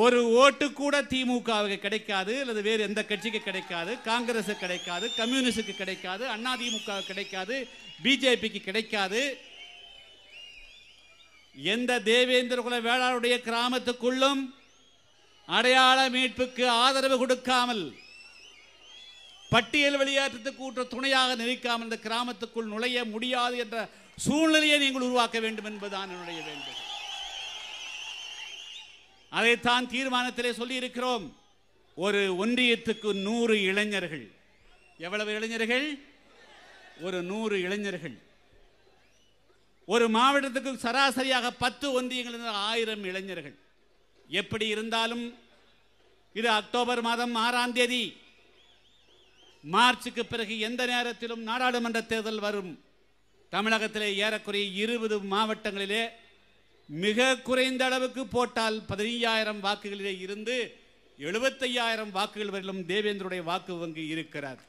ஒரு ஓட்டு கூட திமுகவுக்கு கிடைக்காது அல்லது வேறு எந்த கட்சிக்கு கிடைக்காது காங்கிரஸுக்கு கிடைக்காது கம்யூனிஸ்டுக்கு கிடைக்காது அண்ணா திமுக கிடைக்காது பிஜேபிக்கு கிடைக்காது எந்த தேவேந்திர குல வேளாருடைய கிராமத்துக்குள்ளும் அடையாள மீட்புக்கு ஆதரவு கொடுக்காமல் பட்டியல் வெளியேற்றத்துக்கு ஊற்ற துணையாக நிற்காமல் இந்த கிராமத்துக்குள் நுழைய முடியாது என்ற சூழ்நிலையை நீங்கள் உருவாக்க வேண்டும் என்பதுதான் என்னுடைய வேண்டும் அதைத்தான் தீர்மானத்திலே சொல்லியிருக்கிறோம் ஒரு ஒன்றியத்துக்கு நூறு இளைஞர்கள் எவ்வளவு இளைஞர்கள் ஒரு நூறு இளைஞர்கள் ஒரு மாவட்டத்துக்கு சராசரியாக பத்து ஒன்றியங்கள் இருந்தால் ஆயிரம் இளைஞர்கள் எப்படி இருந்தாலும் இது அக்டோபர் மாதம் ஆறாம் தேதி மார்ச்சுக்கு பிறகு எந்த நேரத்திலும் நாடாளுமன்ற தேர்தல் வரும் தமிழகத்திலே ஏறக்குறைய இருபது மாவட்டங்களிலே மிக குறைந்த அளவுக்கு போட்டால் பதினையாயிரம் வாக்குகளிலே இருந்து எழுபத்தையாயிரம் வாக்குகள் வரையிலும் தேவேந்திரனுடைய வாக்கு வங்கி இருக்கிறார்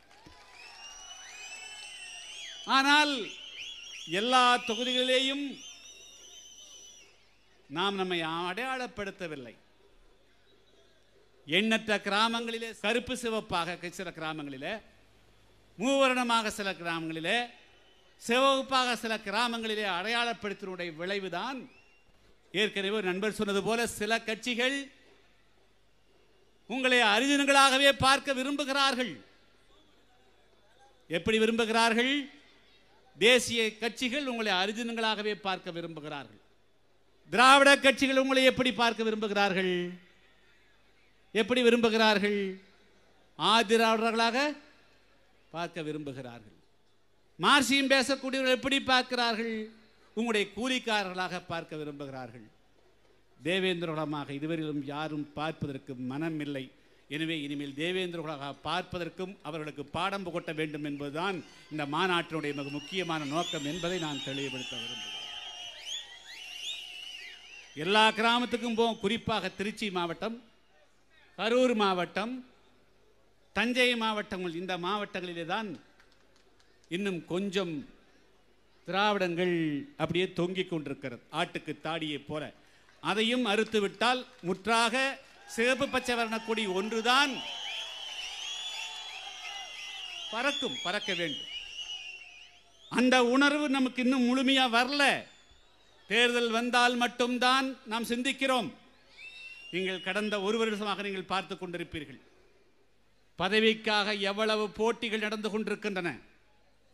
ஆனால் எல்லா தொகுதிகளிலேயும் நாம் நம்மை அடையாளப்படுத்தவில்லை எண்ணற்ற கிராமங்களிலே கருப்பு சிவப்பாக சில கிராமங்களிலே மூவரணமாக சில கிராமங்களிலே சிவப்பாக சில கிராமங்களிலே அடையாளப்படுத்தினுடைய விளைவுதான் ஏற்கனவே ஒரு நண்பர் சொன்னது போல சில கட்சிகள் உங்களை அறிஞர்களாகவே பார்க்க விரும்புகிறார்கள் எப்படி விரும்புகிறார்கள் தேசிய கட்சிகள் உங்களை அறிஞர்களாகவே பார்க்க விரும்புகிறார்கள் திராவிட கட்சிகள் உங்களை எப்படி பார்க்க விரும்புகிறார்கள் எப்படி விரும்புகிறார்கள் ஆதிராவிடர்களாக பார்க்க விரும்புகிறார்கள் மார்சியும் பேசக்கூடியவர்கள் எப்படி பார்க்கிறார்கள் உங்களுடைய கூலிக்காரர்களாக பார்க்க விரும்புகிறார்கள் தேவேந்திர குலமாக இதுவரையிலும் யாரும் பார்ப்பதற்கு மனமில்லை எனவே இனிமேல் தேவேந்திர குலமாக பார்ப்பதற்கும் அவர்களுக்கு பாடம் புகட்ட வேண்டும் என்பதுதான் இந்த மாநாட்டினுடைய மிக முக்கியமான நோக்கம் என்பதை நான் தெளிவுபடுத்த விரும்புகிறேன் எல்லா கிராமத்துக்கும் போகும் குறிப்பாக திருச்சி மாவட்டம் கரூர் மாவட்டம் தஞ்சை மாவட்டங்கள் இந்த மாவட்டங்களிலே தான் இன்னும் கொஞ்சம் திராவிடங்கள் அப்படியே தொங்கிக் கொண்டிருக்கிறது ஆட்டுக்கு தாடியை போல அதையும் அறுத்து விட்டால் முற்றாக சிவப்பு பச்சை வர்ணக்கொடி ஒன்றுதான் பறக்கும் பறக்க வேண்டும் அந்த உணர்வு நமக்கு இன்னும் முழுமையா வரல தேர்தல் வந்தால் மட்டும்தான் நாம் சிந்திக்கிறோம் நீங்கள் கடந்த ஒரு வருஷமாக நீங்கள் பார்த்து கொண்டிருப்பீர்கள் பதவிக்காக எவ்வளவு போட்டிகள் நடந்து கொண்டிருக்கின்றன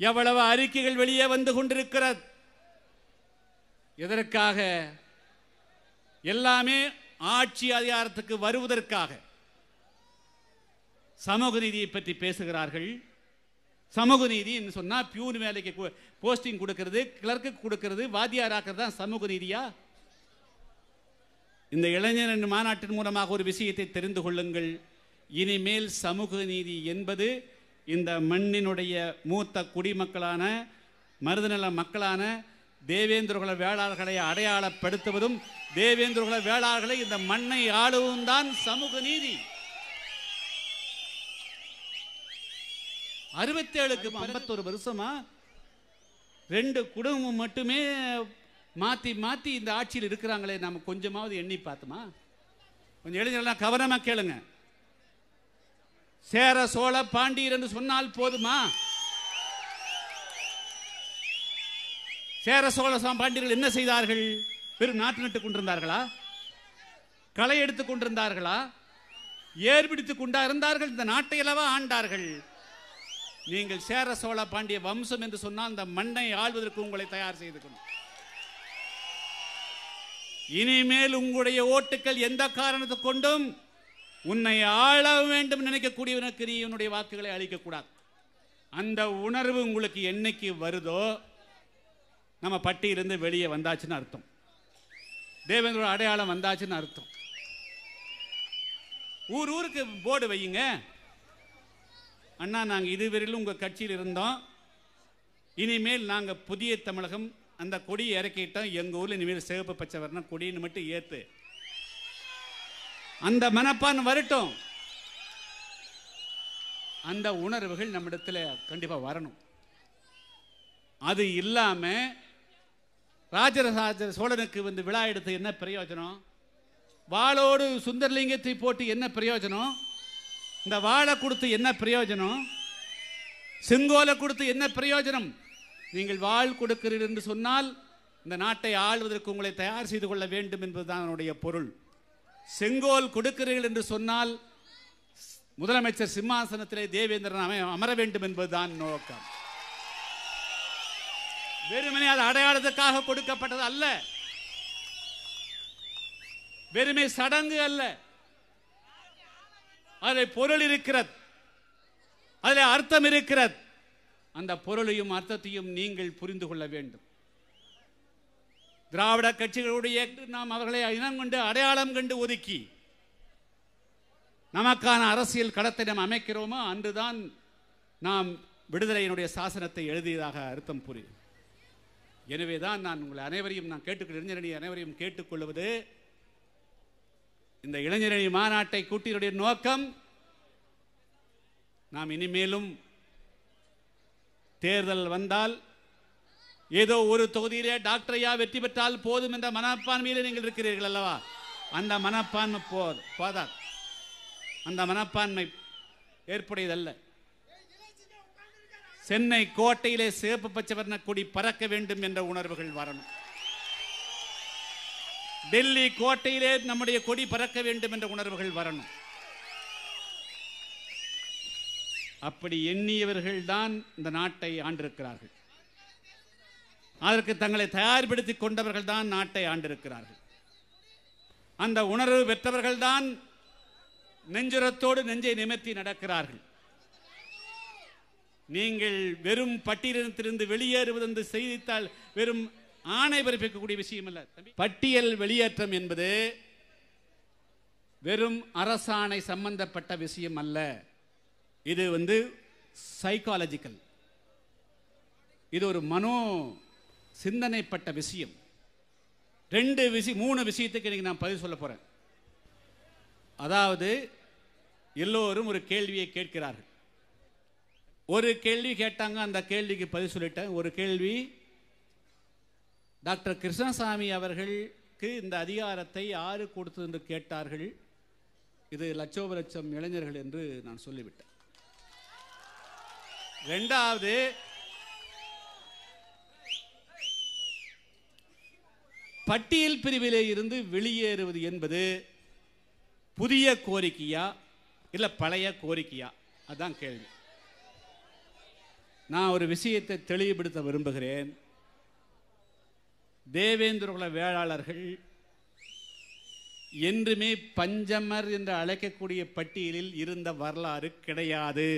எவ்வளவு அறிக்கைகள் வெளியே வந்து கொண்டிருக்கிறது இதற்காக எல்லாமே ஆட்சி அதிகாரத்துக்கு வருவதற்காக சமூக நீதியை பற்றி பேசுகிறார்கள் சமூக நீதி என்று சொன்னால் பியூன் வேலைக்கு போஸ்டிங் கொடுக்கறது கிளர்க்கு கொடுக்கறது வாத்தியாராக்கிறது தான் சமூக நீதியா இந்த இளைஞர் மாநாட்டின் மூலமாக ஒரு விஷயத்தை தெரிந்து கொள்ளுங்கள் இனிமேல் சமூக நீதி என்பது இந்த மண்ணினுடைய மூத்த குடிமக்களான மருதநல மக்களான தேவேந்திரகுல வேளாளர்களை அடையாளப்படுத்துவதும் தேவேந்திரகுல வேளாளர்களை இந்த மண்ணை ஆளுவதும் தான் சமூக நீதி அறுபத்தேழுக்கு ஐம்பத்தொரு வருஷமா ரெண்டு குடும்பம் மட்டுமே மாற்றி மாற்றி இந்த ஆட்சியில் இருக்கிறாங்களே நம்ம கொஞ்சமாவது எண்ணி பார்த்துமா கொஞ்சம் இளைஞர்கள்லாம் கவனமாக கேளுங்க சேர சோழ பாண்டியர் என்று சொன்னால் போதுமா சேர சோழ பாண்டியர்கள் என்ன செய்தார்கள் பெரு நாட்டு நட்டு கொண்டிருந்தார்களா களை எடுத்துக் கொண்டிருந்தார்களா ஏற்பிடித்துக் கொண்டா இருந்தார்கள் இந்த நாட்டை அளவா ஆண்டார்கள் நீங்கள் சேர சோழ பாண்டிய வம்சம் என்று சொன்னால் இந்த மண்ணை ஆள்வதற்கு உங்களை தயார் செய்துக்கணும் இனிமேல் உங்களுடைய ஓட்டுக்கள் எந்த காரணத்தை கொண்டும் உன்னை ஆள வேண்டும் நினைக்கக்கூடியவனுக்கு நீ உன்னுடைய வாக்குகளை அளிக்கக்கூடாது அந்த உணர்வு உங்களுக்கு என்னைக்கு வருதோ நம்ம பட்டியிலிருந்து வெளியே வந்தாச்சுன்னு அர்த்தம் தேவங்களோட அடையாளம் வந்தாச்சுன்னு அர்த்தம் ஊர் ஊருக்கு போர்டு வையுங்க அண்ணா நாங்கள் இதுவரையிலும் உங்கள் கட்சியில் இருந்தோம் இனிமேல் நாங்கள் புதிய தமிழகம் அந்த கொடியை இறக்கிட்டோம் எங்கள் ஊரில் இனிமேல் சிவப்பு பச்சை வரணும் கொடின்னு மட்டும் ஏற்று அந்த மனப்பான் வரட்டும் அந்த உணர்வுகள் நம்மிடத்தில் கண்டிப்பாக வரணும் அது இல்லாமல் ராஜராஜ சோழனுக்கு வந்து விழா எடுத்து என்ன பிரயோஜனம் வாளோடு சுந்தர்லிங்கத்தை போட்டு என்ன பிரயோஜனம் இந்த வாழை கொடுத்து என்ன பிரயோஜனம் செங்கோலை கொடுத்து என்ன பிரயோஜனம் நீங்கள் வாழ் கொடுக்கிறீர்கள் என்று சொன்னால் இந்த நாட்டை ஆள்வதற்கு உங்களை தயார் செய்து கொள்ள வேண்டும் என்பதுதான் என்னுடைய பொருள் செங்கோல் கொடுக்கிறீர்கள் என்று சொன்னால் முதலமைச்சர் சிம்மாசனத்திலே தேவேந்திரன் அமை அமர வேண்டும் என்பதுதான் நோக்கம் வெறுமனே அது அடையாளத்துக்காக கொடுக்கப்பட்டது அல்ல வெறுமை சடங்கு அல்ல அதில் பொருள் இருக்கிறது அதில் அர்த்தம் இருக்கிறது அந்த பொருளையும் அர்த்தத்தையும் நீங்கள் புரிந்து கொள்ள வேண்டும் திராவிட கட்சிகளுடைய நாம் அவர்களை இனம் கொண்டு அடையாளம் கண்டு ஒதுக்கி நமக்கான அரசியல் களத்தை நாம் அமைக்கிறோமோ அன்றுதான் நாம் விடுதலையினுடைய சாசனத்தை எழுதியதாக அர்த்தம் புரியும் எனவே தான் நான் உங்களை அனைவரையும் நான் கேட்டுக்கொள் இளைஞரணி அனைவரையும் கேட்டுக்கொள்வது இந்த இளைஞரணி மாநாட்டை கூட்டியினுடைய நோக்கம் நாம் இனிமேலும் தேர்தல் வந்தால் ஏதோ ஒரு தொகுதியிலே டாக்டரையா வெற்றி பெற்றால் போதும் என்ற மனப்பான்மையில் நீங்கள் இருக்கிறீர்கள் அல்லவா அந்த மனப்பான்மை போது போதா அந்த மனப்பான்மை ஏற்புடையதல்ல சென்னை கோட்டையிலே சிவப்பு பச்சை வர்ண கொடி பறக்க வேண்டும் என்ற உணர்வுகள் வரணும் டெல்லி கோட்டையிலே நம்முடைய கொடி பறக்க வேண்டும் என்ற உணர்வுகள் வரணும் அப்படி எண்ணியவர்கள்தான் இந்த நாட்டை ஆண்டிருக்கிறார்கள் அதற்கு தங்களை தயார்படுத்தி கொண்டவர்கள் தான் நாட்டை ஆண்டிருக்கிறார்கள் அந்த உணர்வு பெற்றவர்கள்தான் நெஞ்சுரத்தோடு நெஞ்சை நிமித்தி நடக்கிறார்கள் நீங்கள் வெறும் பட்டியலத்திலிருந்து வெளியேறுவது என்று செய்தித்தால் வெறும் ஆணை பிறப்பிக்கக்கூடிய விஷயம் அல்ல பட்டியல் வெளியேற்றம் என்பது வெறும் அரசாணை சம்பந்தப்பட்ட விஷயம் அல்ல இது வந்து சைக்காலஜிக்கல் இது ஒரு மனோ சிந்தனைப்பட்ட விஷயம் ரெண்டு விஷயம் மூணு விஷயத்துக்கு இன்றைக்கி நான் பதில் சொல்ல போகிறேன் அதாவது எல்லோரும் ஒரு கேள்வியை கேட்கிறார்கள் ஒரு கேள்வி கேட்டாங்க அந்த கேள்விக்கு பதில் சொல்லிட்டேன் ஒரு கேள்வி டாக்டர் கிருஷ்ணசாமி அவர்களுக்கு இந்த அதிகாரத்தை யாரு கொடுத்தது என்று கேட்டார்கள் இது லட்சோப லட்சம் இளைஞர்கள் என்று நான் சொல்லிவிட்டேன் ரெண்டாவது பட்டியல் பிரிவிலே இருந்து வெளியேறுவது என்பது புதிய கோரிக்கையா இல்லை பழைய கோரிக்கையா அதுதான் கேள்வி நான் ஒரு விஷயத்தை தெளிவுபடுத்த விரும்புகிறேன் தேவேந்திரகுல வேளாளர்கள் என்றுமே பஞ்சமர் என்று அழைக்கக்கூடிய பட்டியலில் இருந்த வரலாறு கிடையாது